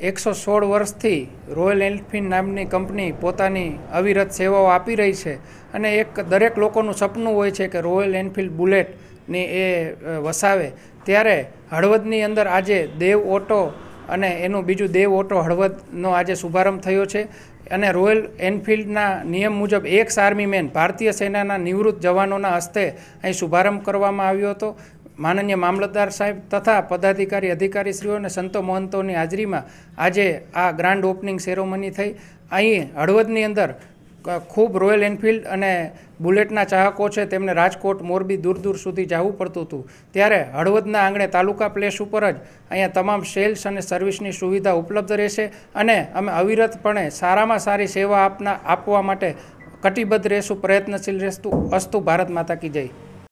એકસો સોળ વર્ષથી રોયલ એન્ફિલ્ડ નામની કંપની પોતાની અવિરત સેવાઓ આપી રહી છે અને એક દરેક લોકોનું સપનું હોય છે કે રોયલ એન્ફિલ્ડ બુલેટની એ વસાવે ત્યારે હળવદની અંદર આજે દેવ ઓટો અને એનું બીજું દેવ ઓટો હળવદનો આજે શુભારંભ થયો છે અને રોયલ એન્ફિલ્ડના નિયમ મુજબ એક્સ આર્મી મેન ભારતીય સેનાના નિવૃત્ત જવાનોના હસ્તે અહીં શુભારંભ કરવામાં આવ્યો હતો માનનીય મામલતદાર સાહેબ તથા પદાધિકારી અધિકારીશ્રીઓ અને સંતો મહંતોની હાજરીમાં આજે આ ગ્રાન્ડ ઓપનિંગ સેરોમની થઈ અહીં હળવદની અંદર ખૂબ રોયલ એન્ફિલ્ડ અને બુલેટના ચાહકો છે તેમને રાજકોટ મોરબી દૂર દૂર સુધી જવું પડતું હતું ત્યારે હળવદના આંગણે તાલુકા પ્લેસ ઉપર જ અહીંયા તમામ સેલ્સ અને સર્વિસની સુવિધા ઉપલબ્ધ રહેશે અને અમે અવિરતપણે સારામાં સારી સેવા આપના આપવા માટે કટિબદ્ધ રહેશું પ્રયત્નશીલ રહેશું અસ્તુ ભારત માતા કી જય